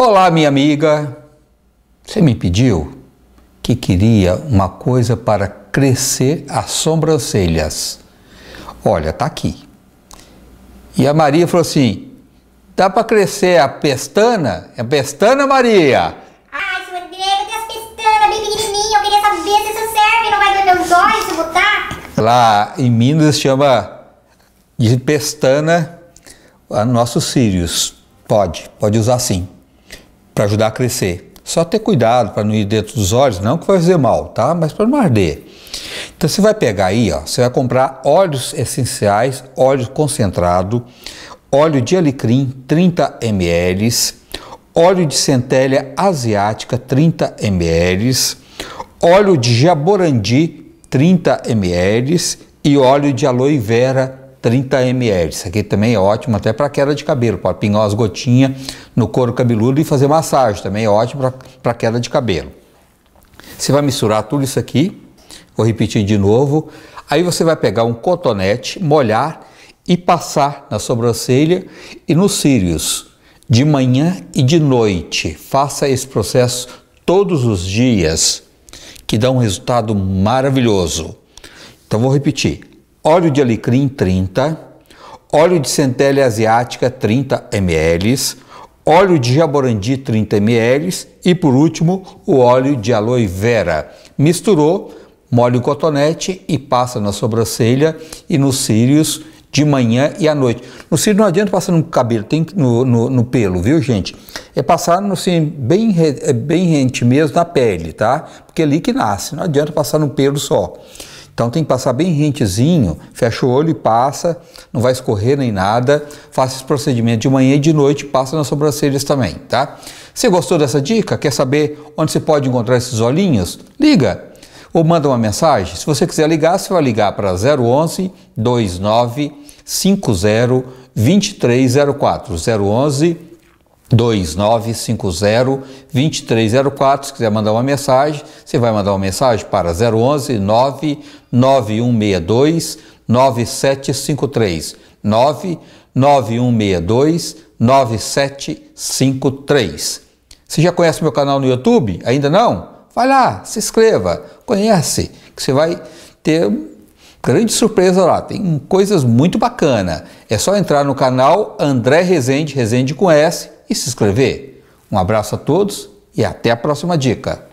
Olá, minha amiga. Você me pediu que queria uma coisa para crescer as sobrancelhas. Olha, tá aqui. E a Maria falou assim: dá para crescer a pestana? É pestana, Maria? Ai, seu eu tem as pestanas bem pequenininhas. Eu queria saber se isso serve, não vai doer meus olhos se botar? Lá em Minas chama de pestana a nossos círios. Pode, pode usar sim para ajudar a crescer. Só ter cuidado para não ir dentro dos olhos, não que vai fazer mal, tá? Mas para não arder. Então você vai pegar aí, ó, você vai comprar óleos essenciais, óleo concentrado, óleo de alecrim 30 ml, óleo de centelha asiática 30 ml, óleo de jaborandi 30 ml e óleo de aloe vera 30 ml. Isso aqui também é ótimo até para queda de cabelo. para pingar umas gotinhas no couro cabeludo e fazer massagem. Também é ótimo para queda de cabelo. Você vai misturar tudo isso aqui. Vou repetir de novo. Aí você vai pegar um cotonete, molhar e passar na sobrancelha e nos cílios de manhã e de noite. Faça esse processo todos os dias, que dá um resultado maravilhoso. Então vou repetir óleo de alecrim 30, óleo de centelha asiática 30 ml, óleo de jaborandi 30 ml e por último o óleo de aloe vera. Misturou, molha o cotonete e passa na sobrancelha e nos cílios de manhã e à noite. No cílio não adianta passar no cabelo, tem no, no, no pelo, viu gente? É passar no cílio assim, bem, é bem rente mesmo na pele, tá? Porque é ali que nasce, não adianta passar no pelo só. Então tem que passar bem rentezinho, fecha o olho e passa, não vai escorrer nem nada. Faça esse procedimento de manhã e de noite, passa nas sobrancelhas também, tá? Você gostou dessa dica? Quer saber onde você pode encontrar esses olhinhos? Liga! Ou manda uma mensagem. Se você quiser ligar, você vai ligar para 011 29 50 2304. 011 2950 2304. Se quiser mandar uma mensagem, você vai mandar uma mensagem para 011 99162 9753. 99162 9753. Você já conhece meu canal no YouTube? Ainda não? Vai lá, se inscreva, conhece, que você vai ter grande surpresa lá, tem coisas muito bacana. É só entrar no canal André Rezende, Rezende com S, e se inscrever. Um abraço a todos e até a próxima dica.